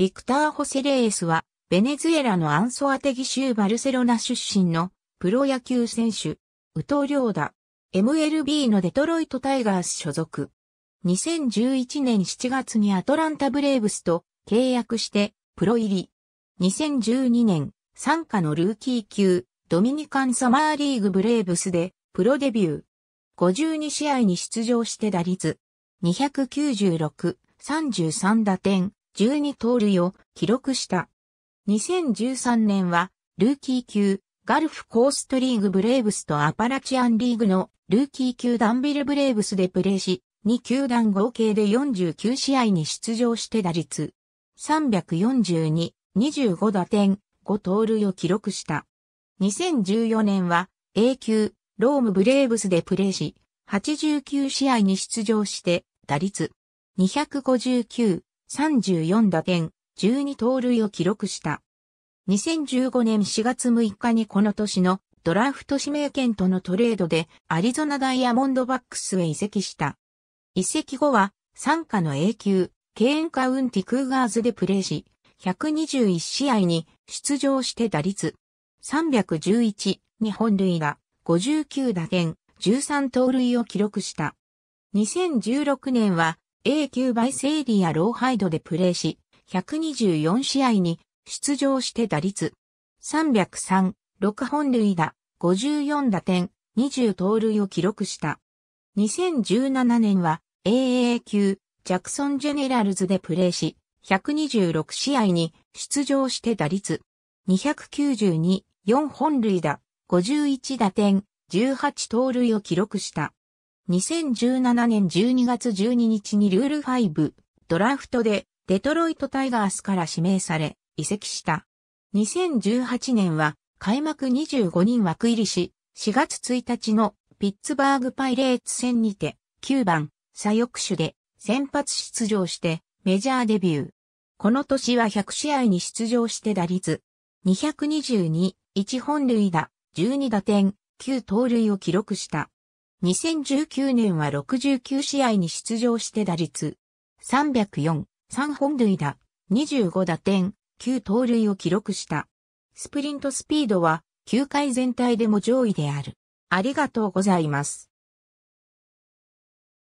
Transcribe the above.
ビクター・ホセレースは、ベネズエラのアンソアテギ州バルセロナ出身のプロ野球選手、ウトリョーダ、MLB のデトロイトタイガース所属。2011年7月にアトランタブレーブスと契約してプロ入り。2012年、参加のルーキー級、ドミニカンサマーリーグブレーブスでプロデビュー。52試合に出場して打率296、33打点、12盗塁を記録した。2013年は、ルーキー級、ガルフコーストリーグブレーブスとアパラチアンリーグのルーキー級ダンビルブレーブスでプレーし、2球団合計で49試合に出場して打率342、25打点、5盗塁を記録した。2014年は A 級ロームブレーブスでプレーし、89試合に出場して打率259、34打点、12盗塁を記録した。2015年4月6日にこの年のドラフト指名権とのトレードでアリゾナダイヤモンドバックスへ移籍した。移籍後は参加の A 級、ケーンカウンティクーガーズでプレーし、121試合に出場して打率311、日本塁打、59打点、13盗塁を記録した。2016年は A9 バイセーリア・ローハイドでプレーし、124試合に出場して打率303、6本塁打、54打点、20盗塁を記録した。2017年は AA 級ジャクソンジェネラルズでプレーし、126試合に出場して打率292、4本塁打、51打点、18盗塁を記録した。2017年12月12日にルール5、ドラフトでデトロイトタイガースから指名され、移籍した。2018年は開幕25人枠入りし、4月1日のピッツバーグパイレーツ戦にて9番左翼手で先発出場してメジャーデビュー。この年は100試合に出場して打率222、1本塁打、12打点、9盗塁を記録した。2019年は69試合に出場して打率304、3本塁打、25打点、9盗塁を記録した。スプリントスピードは球界全体でも上位である。ありがとうございます。